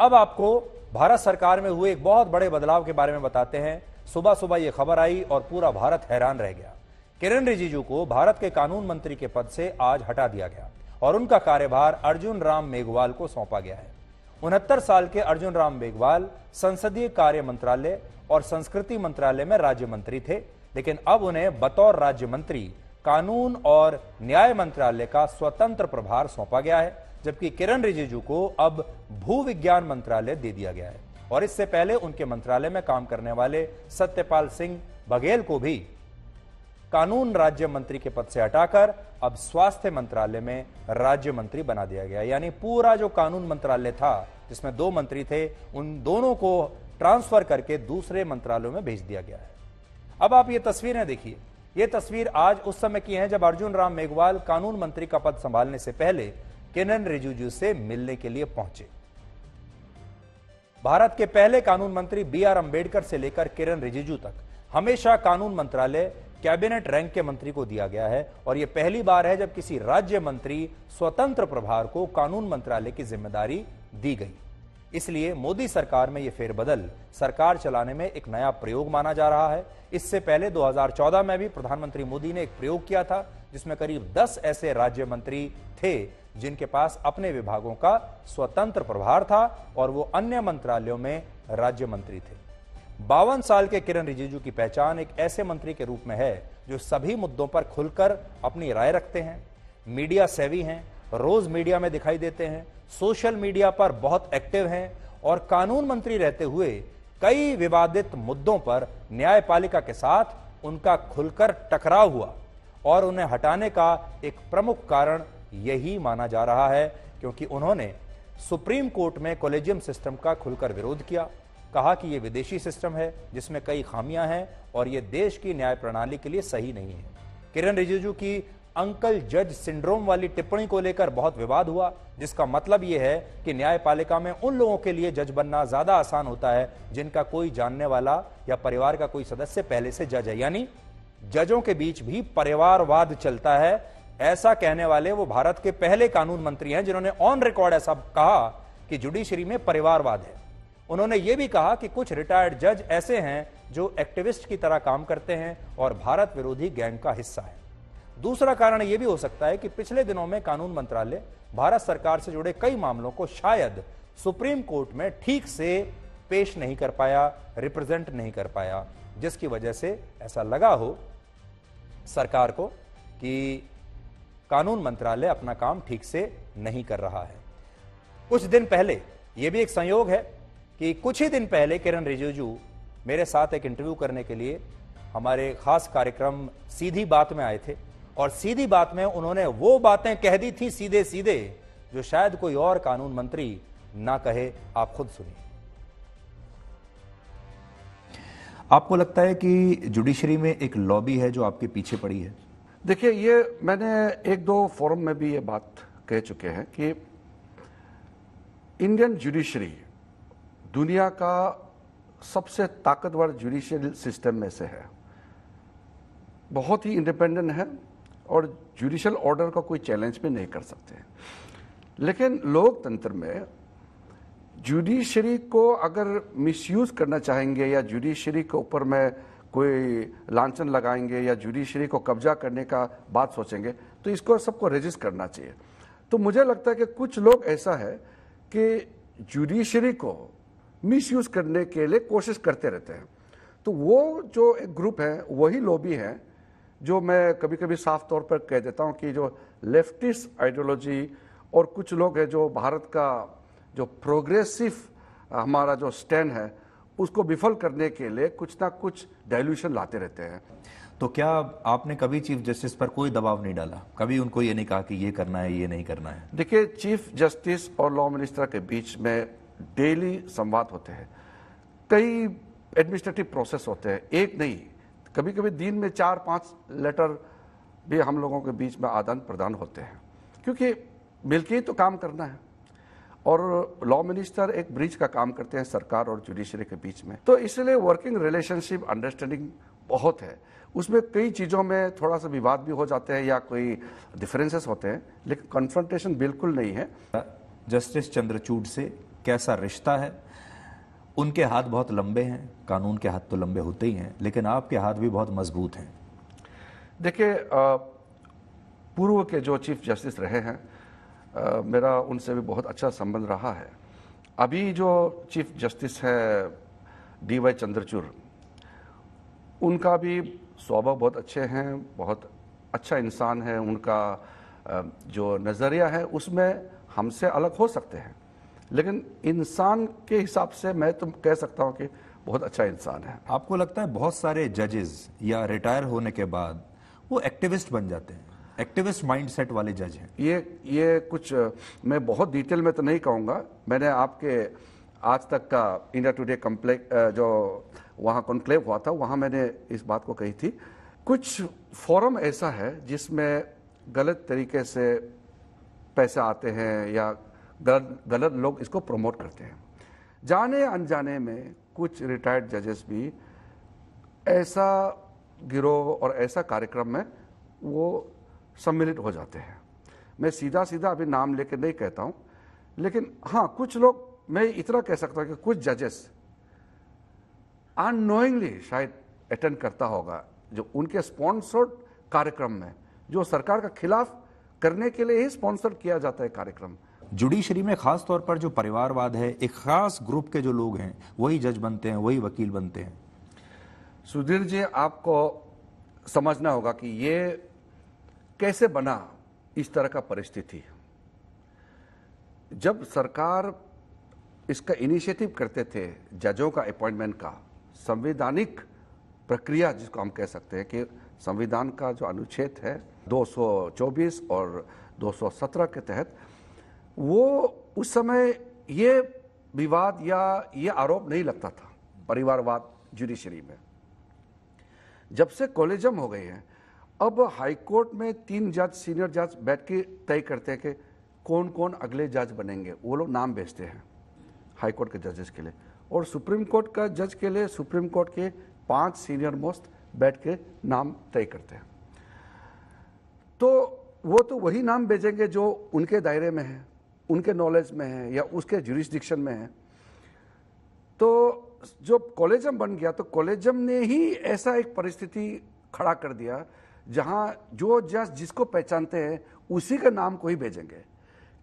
अब आपको भारत सरकार में हुए एक बहुत बड़े बदलाव के बारे में बताते हैं सुबह सुबह यह खबर आई और पूरा भारत हैरान रह गया किरण रिजिजू को भारत के कानून मंत्री के पद से आज हटा दिया गया और उनका कार्यभार अर्जुन राम मेघवाल को सौंपा गया है उनहत्तर साल के अर्जुन राम मेघवाल संसदीय कार्य मंत्रालय और संस्कृति मंत्रालय में राज्य मंत्री थे लेकिन अब उन्हें बतौर राज्य मंत्री कानून और न्याय मंत्रालय का स्वतंत्र प्रभार सौंपा गया है जबकि किरण रिजिजू को अब भू विज्ञान मंत्रालय दे दिया गया है और इससे पहले उनके मंत्रालय में काम करने वाले सत्यपाल सिंह बघेल को भी कानून राज्य मंत्री के पद से हटाकर अब स्वास्थ्य मंत्रालय में राज्य मंत्री बना दिया गया यानी पूरा जो कानून मंत्रालय था जिसमें दो मंत्री थे उन दोनों को ट्रांसफर करके दूसरे मंत्रालयों में भेज दिया गया है अब आप ये तस्वीरें देखिए ये तस्वीर आज उस समय की है जब अर्जुन राम मेघवाल कानून मंत्री का पद संभालने से पहले किरण रिजिजू से मिलने के लिए पहुंचे भारत के पहले कानून मंत्री बी आर अंबेडकर से लेकर किरण रिजिजू तक हमेशा कानून मंत्रालय कैबिनेट रैंक के मंत्री को दिया गया है और यह पहली बार है जब किसी राज्य मंत्री स्वतंत्र प्रभार को कानून मंत्रालय की जिम्मेदारी दी गई इसलिए मोदी सरकार में यह फेरबदल सरकार चलाने में एक नया प्रयोग माना जा रहा है इससे पहले 2014 में भी प्रधानमंत्री मोदी ने एक प्रयोग किया था जिसमें करीब 10 ऐसे राज्य मंत्री थे जिनके पास अपने विभागों का स्वतंत्र प्रभार था और वो अन्य मंत्रालयों में राज्य मंत्री थे बावन साल के किरण रिजिजू की पहचान एक ऐसे मंत्री के रूप में है जो सभी मुद्दों पर खुलकर अपनी राय रखते हैं मीडिया सेवी हैं रोज मीडिया में दिखाई देते हैं सोशल मीडिया पर बहुत एक्टिव हैं और कानून मंत्री रहते हुए कई विवादित मुद्दों पर न्यायपालिका के साथ उनका खुलकर टकराव हुआ और उन्हें हटाने का एक प्रमुख कारण यही माना जा रहा है क्योंकि उन्होंने सुप्रीम कोर्ट में कॉलेजियम सिस्टम का खुलकर विरोध किया कहा कि यह विदेशी सिस्टम है जिसमें कई खामियां हैं और यह देश की न्याय प्रणाली के लिए सही नहीं है किरण रिजिजू की अंकल जज सिंड्रोम वाली टिप्पणी को लेकर बहुत विवाद हुआ जिसका मतलब यह है कि न्यायपालिका में उन लोगों के लिए जज बनना ज्यादा आसान होता है जिनका कोई जानने वाला या परिवार का कोई सदस्य पहले से जज है यानी जजों के बीच भी परिवारवाद चलता है ऐसा कहने वाले वो भारत के पहले कानून मंत्री हैं जिन्होंने ऑन रिकॉर्ड ऐसा कहा कि जुडिशरी में परिवारवाद है उन्होंने ये भी कहा कि कुछ रिटायर्ड जज ऐसे हैं जो एक्टिविस्ट की तरह काम करते हैं और भारत विरोधी गैंग का हिस्सा है दूसरा कारण यह भी हो सकता है कि पिछले दिनों में कानून मंत्रालय भारत सरकार से जुड़े कई मामलों को शायद सुप्रीम कोर्ट में ठीक से पेश नहीं कर पाया रिप्रेजेंट नहीं कर पाया जिसकी वजह से ऐसा लगा हो सरकार को कि कानून मंत्रालय अपना काम ठीक से नहीं कर रहा है कुछ दिन पहले यह भी एक संयोग है कि कुछ ही दिन पहले किरण रिजिजू मेरे साथ एक इंटरव्यू करने के लिए हमारे खास कार्यक्रम सीधी बात में आए थे और सीधी बात में उन्होंने वो बातें कह दी थी सीधे सीधे जो शायद कोई और कानून मंत्री ना कहे आप खुद सुनिए आपको लगता है कि जुडिशरी में एक लॉबी है जो आपके पीछे पड़ी है देखिए ये मैंने एक दो फोरम में भी ये बात कह चुके हैं कि इंडियन जुडिशरी दुनिया का सबसे ताकतवर जुडिशियल सिस्टम में से है बहुत ही इंडिपेंडेंट है और जुडिशियल ऑर्डर का कोई चैलेंज भी नहीं कर सकते लेकिन लोकतंत्र में जुडिशरी को अगर मिसयूज़ करना चाहेंगे या जुडिशरी के ऊपर में कोई लांछन लगाएंगे या जुडिशरी को कब्जा करने का बात सोचेंगे तो इसको सबको रजिस्ट करना चाहिए तो मुझे लगता है कि कुछ लोग ऐसा है कि जुडिशरी को मिसयूज़ करने के लिए कोशिश करते रहते हैं तो वो जो एक ग्रुप है वही लोबी हैं जो मैं कभी कभी साफ तौर पर कह देता हूँ कि जो लेफ्टिस्ट आइडियोलॉजी और कुछ लोग हैं जो भारत का जो प्रोग्रेसिव हमारा जो स्टैंड है उसको विफल करने के लिए कुछ ना कुछ डायल्यूशन लाते रहते हैं तो क्या आपने कभी चीफ जस्टिस पर कोई दबाव नहीं डाला कभी उनको ये नहीं कहा कि ये करना है ये नहीं करना है देखिए चीफ जस्टिस और लॉ मिनिस्टर के बीच में डेली संवाद होते हैं कई एडमिनिस्ट्रेटिव प्रोसेस होते हैं एक नहीं कभी कभी दिन में चार पाँच लेटर भी हम लोगों के बीच में आदान प्रदान होते हैं क्योंकि मिलकर ही तो काम करना है और लॉ मिनिस्टर एक ब्रिज का काम करते हैं सरकार और जुडिशरी के बीच में तो इसलिए वर्किंग रिलेशनशिप अंडरस्टैंडिंग बहुत है उसमें कई चीज़ों में थोड़ा सा विवाद भी हो जाते हैं या कोई डिफरेंसेस होते हैं लेकिन कन्फ्रंटेशन बिल्कुल नहीं है जस्टिस चंद्रचूड से कैसा रिश्ता है उनके हाथ बहुत लंबे हैं कानून के हाथ तो लंबे होते ही हैं लेकिन आपके हाथ भी बहुत मजबूत हैं देखिए पूर्व के जो चीफ जस्टिस रहे हैं आ, मेरा उनसे भी बहुत अच्छा संबंध रहा है अभी जो चीफ जस्टिस है डी वाई चंद्रचूर उनका भी स्वभाव बहुत अच्छे हैं बहुत अच्छा इंसान है उनका जो नज़रिया है उसमें हमसे अलग हो सकते हैं लेकिन इंसान के हिसाब से मैं तो कह सकता हूँ कि बहुत अच्छा इंसान है आपको लगता है बहुत सारे जजेस या रिटायर होने के बाद वो एक्टिविस्ट बन जाते हैं एक्टिविस्ट माइंडसेट वाले जज हैं ये ये कुछ मैं बहुत डिटेल में तो नहीं कहूँगा मैंने आपके आज तक का इंडिया टुडे कम्प्ले जो वहाँ कॉन्क्लेव हुआ था वहाँ मैंने इस बात को कही थी कुछ फॉरम ऐसा है जिसमें गलत तरीके से पैसे आते हैं या गलत गलत लोग इसको प्रमोट करते हैं जाने अनजाने में कुछ रिटायर्ड जजेस भी ऐसा गिरोह और ऐसा कार्यक्रम में वो सम्मिलित हो जाते हैं मैं सीधा सीधा अभी नाम लेके नहीं कहता हूं लेकिन हाँ कुछ लोग मैं इतना कह सकता हूं कि कुछ जजेस अनोइंगली शायद अटेंड करता होगा जो उनके स्पॉन्सर्ड कार्यक्रम में जो सरकार का खिलाफ करने के लिए ही स्पॉन्सर्ड किया जाता है कार्यक्रम जुडिशरी में खास तौर पर जो परिवारवाद है एक खास ग्रुप के जो लोग हैं वही जज बनते हैं वही वकील बनते हैं सुधीर जी आपको समझना होगा कि ये कैसे बना इस तरह का परिस्थिति जब सरकार इसका इनिशिएटिव करते थे जजों का अपॉइंटमेंट का संवैधानिक प्रक्रिया जिसको हम कह सकते हैं कि संविधान का जो अनुच्छेद है 224 और 217 के तहत वो उस समय ये विवाद या ये आरोप नहीं लगता था परिवारवाद जुडिशरी में जब से कॉलेजम हो गए हैं अब हाईकोर्ट में तीन जज सीनियर जज बैठ के तय करते हैं कि कौन कौन अगले जज बनेंगे वो लोग नाम भेजते हैं हाईकोर्ट के जजेस के लिए और सुप्रीम कोर्ट का जज के लिए सुप्रीम कोर्ट के पांच सीनियर मोस्ट बैठ के नाम तय करते हैं तो वो तो वही नाम भेजेंगे जो उनके दायरे में है उनके नॉलेज में है या उसके जुरिस्डिक्शन में है तो जो कॉलेजम बन गया तो कॉलेजम ने ही ऐसा एक परिस्थिति खड़ा कर दिया जहां जो जस जिसको पहचानते हैं उसी के नाम को ही भेजेंगे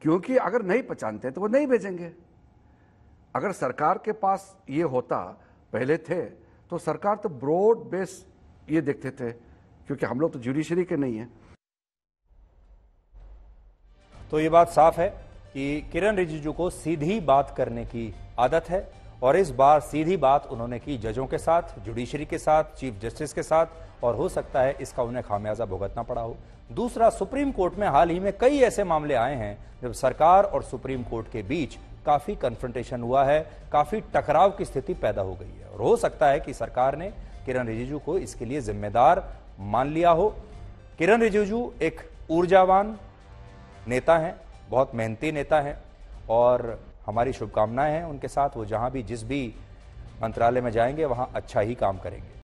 क्योंकि अगर नहीं पहचानते तो वो नहीं भेजेंगे अगर सरकार के पास ये होता पहले थे तो सरकार तो ब्रॉड बेस ये देखते थे क्योंकि हम लोग तो जुडिशरी के नहीं है तो ये बात साफ है कि किरण रिजिजू को सीधी बात करने की आदत है और इस बार सीधी बात उन्होंने की जजों के साथ जुडिशरी के साथ चीफ जस्टिस के साथ और हो सकता है इसका उन्हें खामियाजा भुगतना पड़ा हो दूसरा सुप्रीम कोर्ट में हाल ही में कई ऐसे मामले आए हैं जब सरकार और सुप्रीम कोर्ट के बीच काफी कन्फ्रंटेशन हुआ है काफी टकराव की स्थिति पैदा हो गई है और हो सकता है कि सरकार ने किरण रिजिजू को इसके लिए जिम्मेदार मान लिया हो किरण रिजिजू एक ऊर्जावान नेता हैं बहुत मेहनती नेता हैं और हमारी शुभकामनाएं हैं उनके साथ वो जहाँ भी जिस भी मंत्रालय में जाएंगे वहाँ अच्छा ही काम करेंगे